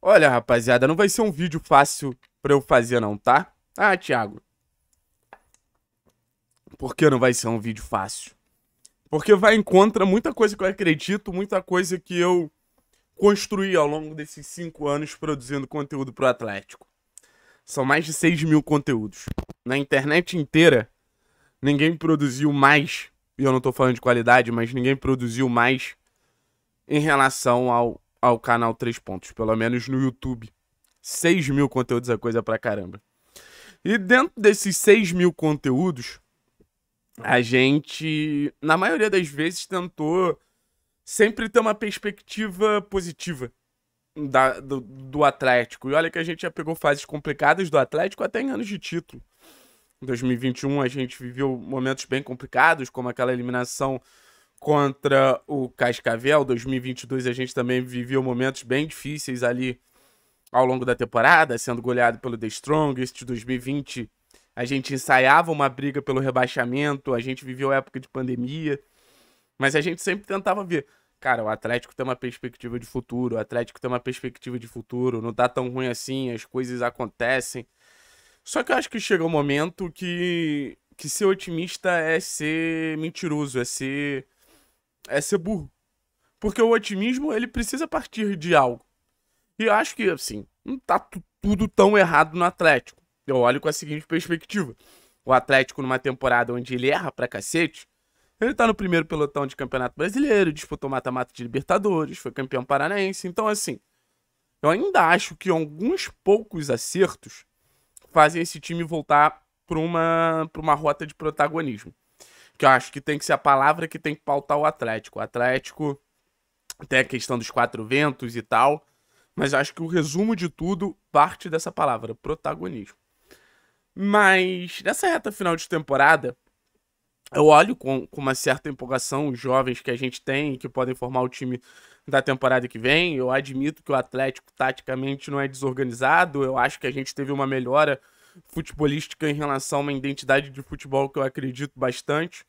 Olha, rapaziada, não vai ser um vídeo fácil pra eu fazer não, tá? Ah, Thiago. Por que não vai ser um vídeo fácil? Porque vai em contra muita coisa que eu acredito, muita coisa que eu construí ao longo desses cinco anos produzindo conteúdo pro Atlético. São mais de 6 mil conteúdos. Na internet inteira, ninguém produziu mais, e eu não tô falando de qualidade, mas ninguém produziu mais em relação ao ao canal Três Pontos, pelo menos no YouTube. 6 mil conteúdos é coisa pra caramba. E dentro desses 6 mil conteúdos, a gente, na maioria das vezes, tentou sempre ter uma perspectiva positiva da, do, do, Atlético. E olha que a gente já pegou fases complicadas do Atlético até em anos de título. Em 2021 a gente viveu momentos bem complicados, como aquela eliminação contra o Cascavel. 2022 a gente também viveu momentos bem difíceis ali ao longo da temporada, sendo goleado pelo The Strongest. 2020 a gente ensaiava uma briga pelo rebaixamento, a gente viveu época de pandemia, mas a gente sempre tentava ver. Cara, o Atlético tem uma perspectiva de futuro, o Atlético tem uma perspectiva de futuro, não tá tão ruim assim, as coisas acontecem. Só que eu acho que chega um momento que, que ser otimista é ser mentiroso, é ser é ser burro. Porque o otimismo, ele precisa partir de algo. E eu acho que, assim, não tá tudo tão errado no Atlético. Eu olho com a seguinte perspectiva. O Atlético, numa temporada onde ele erra pra cacete, ele tá no primeiro pelotão de Campeonato Brasileiro, disputou mata-mata de Libertadores, foi campeão paranaense. Então, assim, eu ainda acho que alguns poucos acertos fazem esse time voltar para uma, pra uma rota de protagonismo que eu acho que tem que ser a palavra que tem que pautar o Atlético. O Atlético tem a questão dos quatro ventos e tal, mas acho que o resumo de tudo parte dessa palavra, protagonismo. Mas nessa reta final de temporada, eu olho com, com uma certa empolgação os jovens que a gente tem que podem formar o time da temporada que vem. Eu admito que o Atlético taticamente não é desorganizado, eu acho que a gente teve uma melhora futebolística em relação a uma identidade de futebol que eu acredito bastante.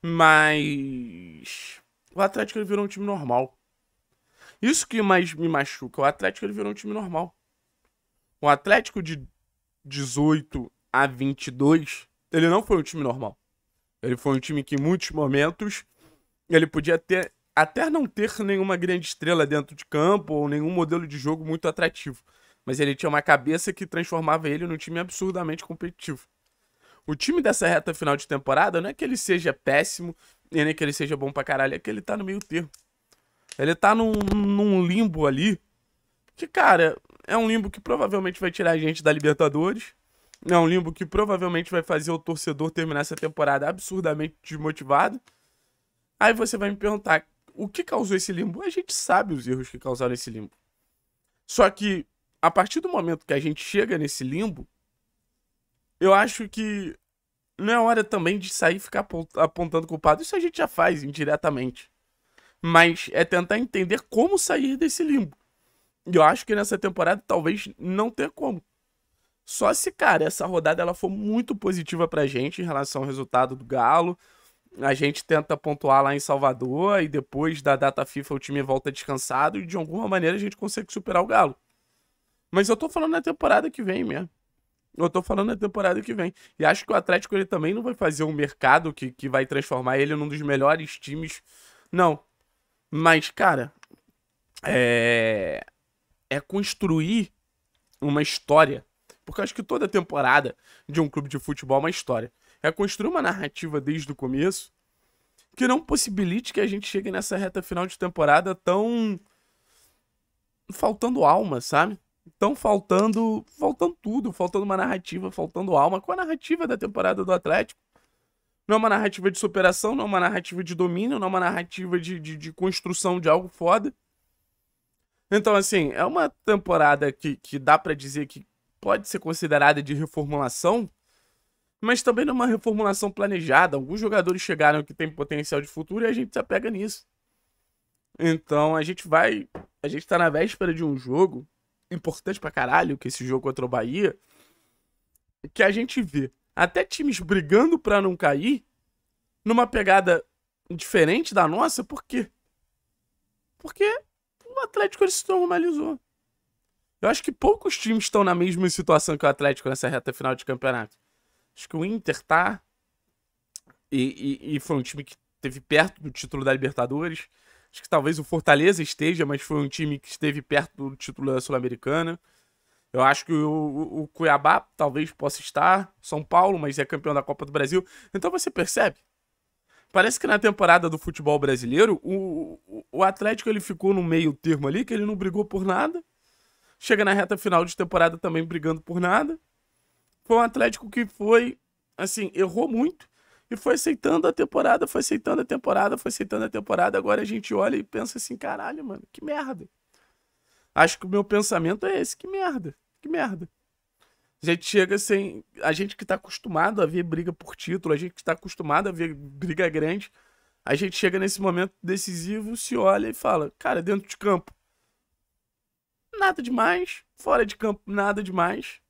Mas o Atlético ele virou um time normal. Isso que mais me machuca. O Atlético ele virou um time normal. O Atlético de 18 a 22, ele não foi um time normal. Ele foi um time que em muitos momentos ele podia ter até não ter nenhuma grande estrela dentro de campo ou nenhum modelo de jogo muito atrativo mas ele tinha uma cabeça que transformava ele num time absurdamente competitivo. O time dessa reta final de temporada não é que ele seja péssimo, nem é que ele seja bom pra caralho, é que ele tá no meio termo. Ele tá num, num limbo ali, que, cara, é um limbo que provavelmente vai tirar a gente da Libertadores. É um limbo que provavelmente vai fazer o torcedor terminar essa temporada absurdamente desmotivado. Aí você vai me perguntar, o que causou esse limbo? A gente sabe os erros que causaram esse limbo. Só que a partir do momento que a gente chega nesse limbo, eu acho que não é hora também de sair e ficar apontando culpado. Isso a gente já faz indiretamente. Mas é tentar entender como sair desse limbo. E eu acho que nessa temporada talvez não tenha como. Só se, cara, essa rodada ela for muito positiva pra gente em relação ao resultado do Galo. A gente tenta pontuar lá em Salvador e depois da data FIFA o time volta descansado e de alguma maneira a gente consegue superar o Galo. Mas eu tô falando na temporada que vem mesmo. Eu tô falando na temporada que vem. E acho que o Atlético ele também não vai fazer um mercado que, que vai transformar ele num dos melhores times. Não. Mas, cara, é. É construir uma história. Porque eu acho que toda temporada de um clube de futebol é uma história. É construir uma narrativa desde o começo que não possibilite que a gente chegue nessa reta final de temporada tão. faltando alma, sabe? Então faltando, faltando tudo, faltando uma narrativa, faltando alma. Qual a narrativa da temporada do Atlético? Não é uma narrativa de superação, não é uma narrativa de domínio, não é uma narrativa de, de, de construção de algo foda. Então, assim, é uma temporada que, que dá para dizer que pode ser considerada de reformulação, mas também não é uma reformulação planejada. Alguns jogadores chegaram que tem potencial de futuro e a gente se apega nisso. Então, a gente vai. A gente tá na véspera de um jogo importante pra caralho, que esse jogo contra o Bahia, que a gente vê até times brigando pra não cair, numa pegada diferente da nossa, por quê? Porque o Atlético ele se normalizou. Eu acho que poucos times estão na mesma situação que o Atlético nessa reta final de campeonato. Acho que o Inter tá. E, e, e foi um time que teve perto do título da Libertadores. Acho que talvez o Fortaleza esteja, mas foi um time que esteve perto do título da Sul-Americana. Eu acho que o, o, Cuiabá talvez possa estar, São Paulo, mas é campeão da Copa do Brasil. Então você percebe? Parece que na temporada do futebol brasileiro, o, o, o Atlético ele ficou no meio termo ali, que ele não brigou por nada. Chega na reta final de temporada também brigando por nada. Foi um Atlético que foi, assim, errou muito. E foi aceitando a temporada, foi aceitando a temporada, foi aceitando a temporada. Agora a gente olha e pensa assim, caralho, mano, que merda. Acho que o meu pensamento é esse, que merda, que merda. A gente chega sem. A gente que tá acostumado a ver briga por título, a gente que tá acostumado a ver briga grande, a gente chega nesse momento decisivo, se olha e fala, cara, dentro de campo, nada demais, fora de campo, nada demais.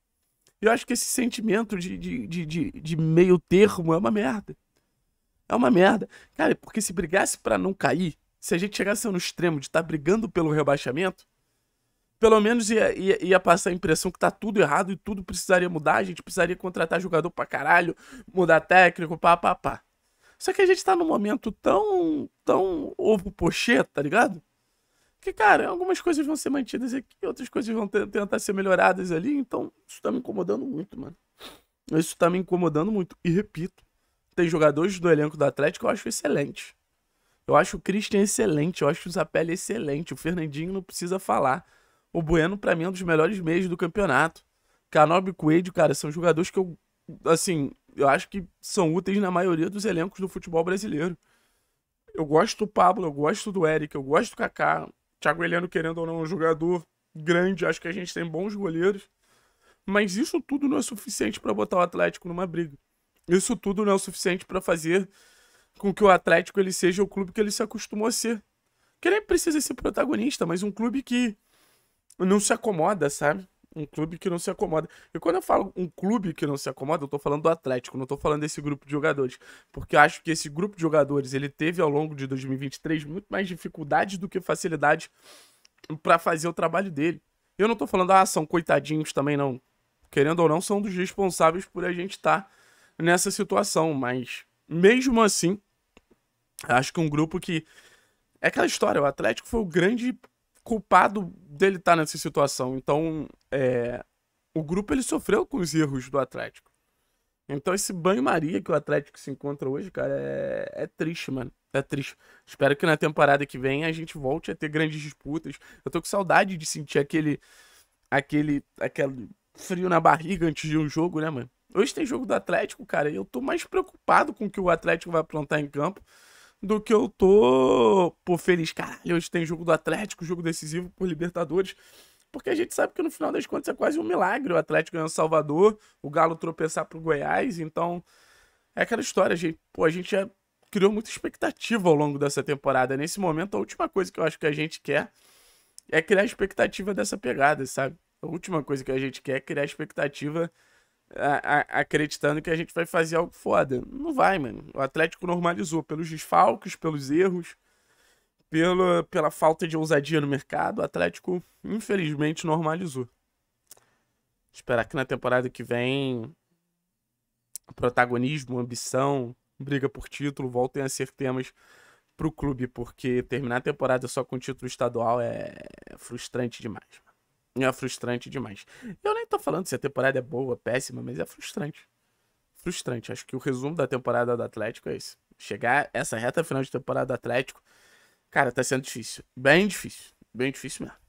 Eu acho que esse sentimento de, de, de, de, de meio termo é uma merda. É uma merda. Cara, porque se brigasse para não cair, se a gente chegasse no extremo de estar tá brigando pelo rebaixamento, pelo menos ia, ia, ia, passar a impressão que tá tudo errado e tudo precisaria mudar. A gente precisaria contratar jogador pra caralho, mudar técnico, pá, pá, pá. Só que a gente tá num momento tão, tão ovo pochê, tá ligado? Porque, cara, algumas coisas vão ser mantidas aqui, outras coisas vão tentar ser melhoradas ali. Então, isso tá me incomodando muito, mano. Isso tá me incomodando muito. E repito, tem jogadores do elenco do Atlético que eu acho excelente. Eu acho o Christian excelente, eu acho o Zapelli excelente, o Fernandinho não precisa falar. O Bueno, para mim, é um dos melhores meios do campeonato. Canob e Coelho, cara, são jogadores que eu, assim, eu acho que são úteis na maioria dos elencos do futebol brasileiro. Eu gosto do Pablo, eu gosto do Eric, eu gosto do Kaká, Thiago Heleno, querendo ou não, é um jogador grande, acho que a gente tem bons goleiros. Mas isso tudo não é suficiente para botar o Atlético numa briga. Isso tudo não é o suficiente para fazer com que o Atlético ele seja o clube que ele se acostumou a ser. Que ele precisa ser protagonista, mas um clube que não se acomoda, sabe? Um clube que não se acomoda. E quando eu falo um clube que não se acomoda, eu tô falando do Atlético, não tô falando desse grupo de jogadores. Porque eu acho que esse grupo de jogadores, ele teve ao longo de 2023 muito mais dificuldades do que facilidade para fazer o trabalho dele. Eu não tô falando, ah, são coitadinhos também, não. Querendo ou não, são dos responsáveis por a gente estar tá nessa situação. Mas, mesmo assim, acho que um grupo que. É aquela história, o Atlético foi o grande culpado dele estar tá nessa situação. Então, é, o grupo ele sofreu com os erros do Atlético. Então esse banho-maria que o Atlético se encontra hoje, cara, é, é triste, mano. É triste. Espero que na temporada que vem a gente volte a ter grandes disputas. Eu tô com saudade de sentir aquele aquele aquele frio na barriga antes de um jogo, né, mano? Hoje tem jogo do Atlético, cara, e eu tô mais preocupado com o que o Atlético vai plantar em campo do que eu tô, pô, feliz. Caralho, hoje tem jogo do Atlético, jogo decisivo por Libertadores porque a gente sabe que no final das contas é quase um milagre. O Atlético ganhar o Salvador, o Galo tropeçar pro Goiás, então é aquela história, a gente, pô, a gente já criou muita expectativa ao longo dessa temporada. Nesse momento, a última coisa que eu acho que a gente quer é criar expectativa dessa pegada, sabe? A última coisa que a gente quer é criar expectativa a, a, acreditando que a gente vai fazer algo foda. Não vai, mano. O Atlético normalizou pelos desfalques, pelos erros pelo, pela falta de ousadia no mercado, o Atlético infelizmente normalizou. Esperar que na temporada que vem protagonismo, ambição, briga por título voltem a ser temas para o clube, porque terminar a temporada só com título estadual é frustrante demais. É frustrante demais. Eu nem tô falando se a temporada é boa, péssima, mas é frustrante. Frustrante. Acho que o resumo da temporada do Atlético é esse. Chegar essa reta final de temporada do Atlético Cara, tá sendo difícil. Bem difícil. Bem difícil mesmo.